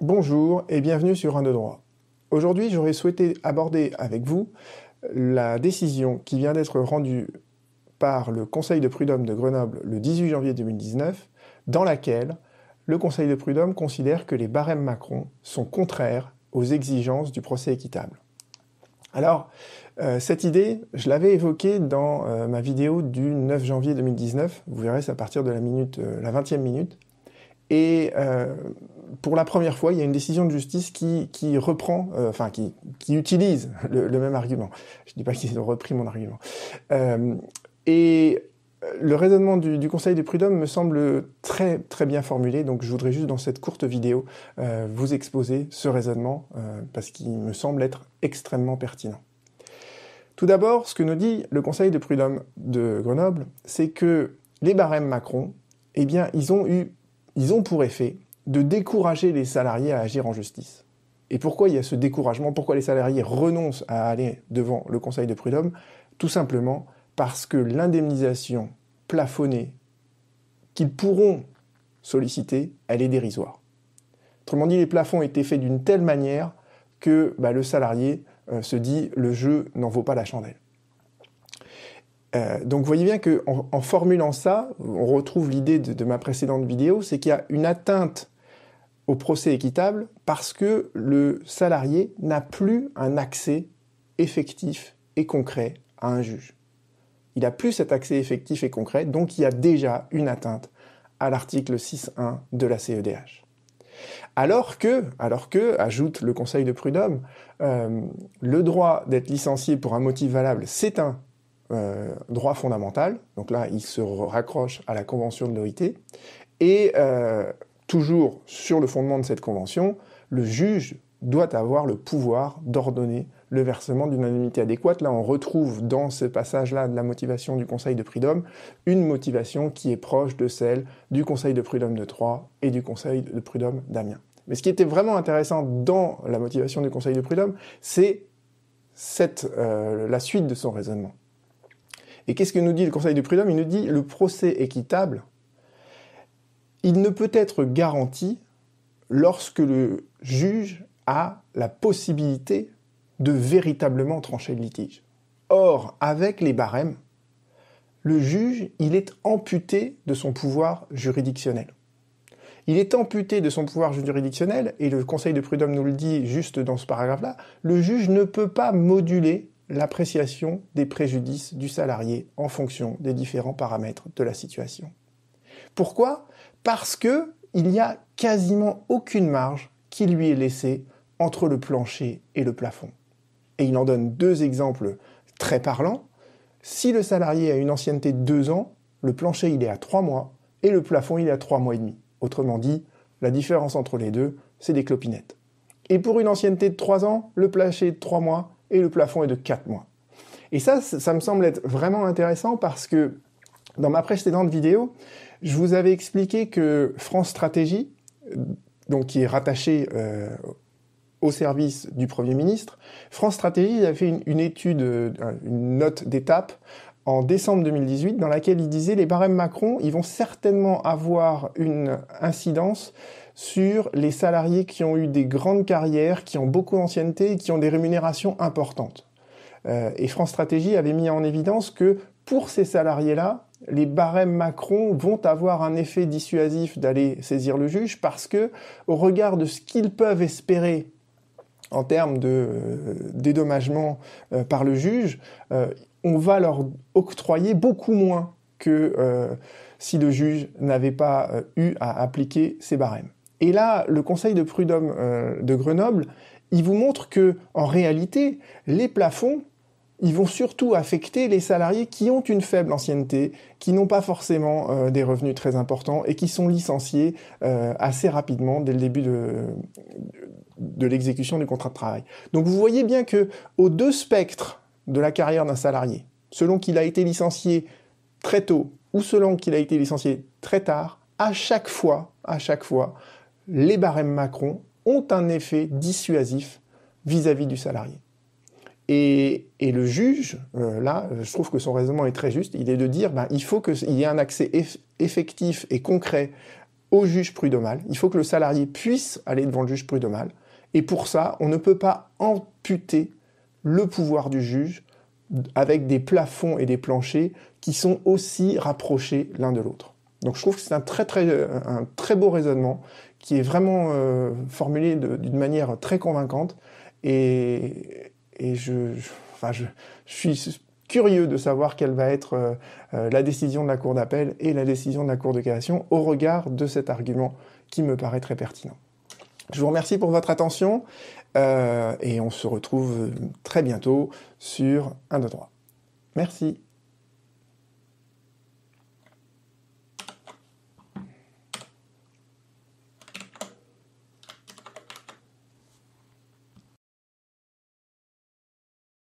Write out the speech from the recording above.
Bonjour et bienvenue sur Un de droit. Aujourd'hui, j'aurais souhaité aborder avec vous la décision qui vient d'être rendue par le Conseil de prud'homme de Grenoble le 18 janvier 2019, dans laquelle le Conseil de prud'homme considère que les barèmes Macron sont contraires aux exigences du procès équitable. Alors, euh, cette idée, je l'avais évoquée dans euh, ma vidéo du 9 janvier 2019, vous verrez, c'est à partir de la minute, euh, la 20e minute, et euh, pour la première fois, il y a une décision de justice qui, reprend, euh, enfin qui, utilise le, même argument. Je ne dis pas qu'ils ont repris mon argument. Euh, et le raisonnement du, du, Conseil de prud'homme me semble très très bien formulé, donc je voudrais juste dans cette courte vidéo vous exposer ce raisonnement parce qu'il me semble être extrêmement pertinent. Tout d'abord, ce que nous dit le Conseil de prud'homme de Grenoble, c'est que les barèmes Macron, eh bien, ils ont eu ils ont pour effet de décourager les salariés à agir en justice. Et pourquoi il y a ce découragement Pourquoi les salariés renoncent à aller devant le Conseil de prud'homme Tout simplement parce que l'indemnisation plafonnée qu'ils pourront solliciter, elle est dérisoire. Autrement dit, les plafonds étaient faits d'une telle manière que bah, le salarié euh, se dit le jeu n'en vaut pas la chandelle. Euh, donc vous voyez bien que en, formulant ça, on retrouve l'idée de, ma précédente vidéo, c'est qu'il y a une atteinte au procès équitable parce que le salarié n'a plus un accès effectif et concret à un juge. Il n'a plus cet accès effectif et concret, donc il y a déjà une atteinte à l'article 6.1 de la CEDH. Alors que, alors que, ajoute le Conseil de prud'homme, euh, le droit d'être licencié pour un motif valable, c'est un euh, droit fondamental, donc là il se raccroche à la Convention de l'OIT, et euh, toujours sur le fondement de cette Convention, le juge doit avoir le pouvoir d'ordonner le versement d'une indemnité adéquate. Là, on retrouve dans ce passage-là de la motivation du Conseil de prud'homme une motivation qui est proche de celle du Conseil de prud'homme de Troyes et du Conseil de prud'homme d'Amiens. Mais ce qui était vraiment intéressant dans la motivation du Conseil de prud'homme, c'est euh, la suite de son raisonnement. Et qu'est-ce que nous dit le Conseil de prud'homme Il nous dit le procès équitable, il ne peut être garanti lorsque le juge a la possibilité de véritablement trancher le litige. Or, avec les barèmes, le juge, il est amputé de son pouvoir juridictionnel. Il est amputé de son pouvoir juridictionnel, et le Conseil de prud'homme nous le dit juste dans ce paragraphe-là, le juge ne peut pas moduler l'appréciation des préjudices du salarié en fonction des différents paramètres de la situation. Pourquoi Parce qu'il n'y a quasiment aucune marge qui lui est laissée entre le plancher et le plafond. Et il en donne deux exemples très parlants. Si le salarié a une ancienneté de deux ans, le plancher il est à 3 mois et le plafond il est à trois mois et demi. Autrement dit, la différence entre les deux, c'est des clopinettes. Et pour une ancienneté de trois ans, le plancher est de 3 mois et le plafond est de 4 mois. Et ça, ça me semble être vraiment intéressant parce que dans ma précédente vidéo, je vous avais expliqué que France Stratégie, euh, donc qui est rattachée euh, au service du Premier ministre, France Stratégie a fait une, une étude, euh, une note d'étape en décembre 2018 dans laquelle il disait les barèmes Macron, ils vont certainement avoir une incidence sur les salariés qui ont eu des grandes carrières, qui ont beaucoup d'ancienneté et qui ont des rémunérations importantes. Euh, et France Stratégie avait mis en évidence que pour ces salariés-là, les barèmes Macron vont avoir un effet dissuasif d'aller saisir le juge parce que, au regard de ce qu'ils peuvent espérer en termes de euh, dédommagement euh, par le juge, on va leur octroyer beaucoup moins que si le juge n'avait pas eu à appliquer ces barèmes. Et là, le Conseil de prud'homme euh, de Grenoble, il vous montre que, en réalité, les plafonds, ils vont surtout affecter les salariés qui ont une faible ancienneté, qui n'ont pas forcément euh, des revenus très importants et qui sont licenciés euh, assez rapidement dès le début de, de l'exécution du contrat de travail. Donc vous voyez bien que aux deux spectres de la carrière d'un salarié, selon qu'il a été licencié très tôt ou selon qu'il a été licencié très tard, à chaque fois, à chaque fois, les barèmes Macron ont un effet dissuasif vis-à-vis du salarié. Et, le juge, euh, là, euh, je trouve que son raisonnement est très juste, il est de dire, qu'il bah, il faut qu'il y ait un accès effectif et concret au juge prud'homal, il faut que le salarié puisse aller devant le juge prud'homal, et pour ça, on ne peut pas amputer le pouvoir du juge avec des plafonds et des planchers qui sont aussi rapprochés l'un de l'autre. Donc je trouve que c'est un très euh, beau raisonnement qui est vraiment euh, formulé d'une manière très convaincante. Et, je, suis curieux de savoir quelle va être euh, euh, la décision de la Cour d'appel et la décision de la Cour de création au regard de cet argument qui me paraît très pertinent. Je vous remercie pour votre attention et on se retrouve très bientôt sur Un de droit. Merci.